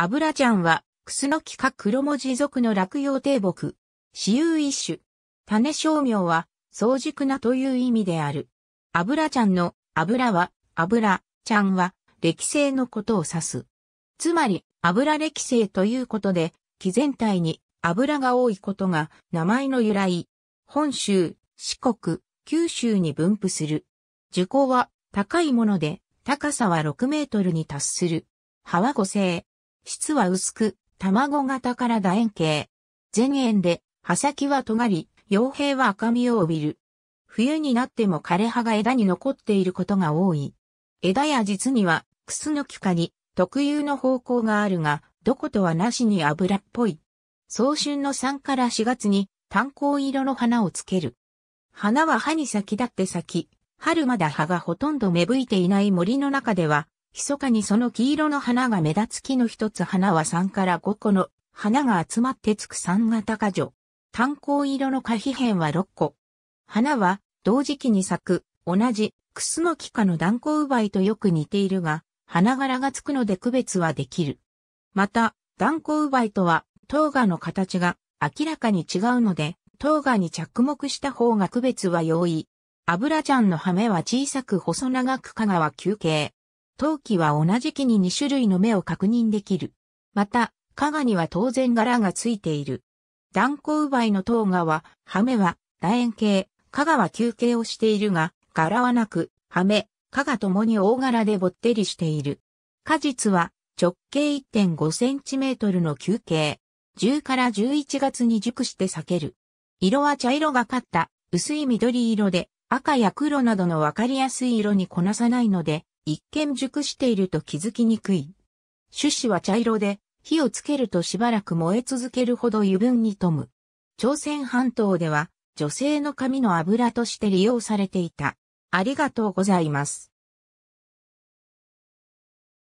油ちゃんは、クスノキ科黒文字属の落葉低木。私有一種。種商名は、早熟なという意味である。油ちゃんの、油は、油、ちゃんは、歴性のことを指す。つまり、油歴性ということで、木全体に油が多いことが名前の由来。本州、四国、九州に分布する。樹高は高いもので、高さは6メートルに達する。葉は五星。質は薄く、卵型から楕円形。前縁で、葉先は尖り、傭兵は赤みを帯びる。冬になっても枯れ葉が枝に残っていることが多い。枝や実には、クスノキ科に特有の方向があるが、どことはなしに油っぽい。早春の3から4月に炭鉱色の花をつける。花は葉に先立って咲き、春まだ葉がほとんど芽吹いていない森の中では、密かにその黄色の花が目立つ木の一つ花は3から5個の花が集まってつく3型花女。炭鉱色の花皮片は6個。花は同時期に咲く、同じ、クスノキ科の断交梅とよく似ているが、花柄がつくので区別はできる。また、断交梅とは、唐芽の形が明らかに違うので、唐芽に着目した方が区別は容易。油ちゃんの羽は小さく細長く香川休憩。陶器は同じ木に2種類の目を確認できる。また、加賀には当然柄がついている。断交梅の唐賀は、羽目は楕円形、加賀は休憩をしているが、柄はなく、羽目、加賀ともに大柄でぼってりしている。果実は直径1.5センチメートルの休憩。10から11月に熟して裂ける。色は茶色がかった薄い緑色で赤や黒などのわかりやすい色にこなさないので一見熟していると気づきにくい。種子は茶色で、火をつけるとしばらく燃え続けるほど油分に富む。朝鮮半島では、女性の髪の油として利用されていた。ありがとうございます。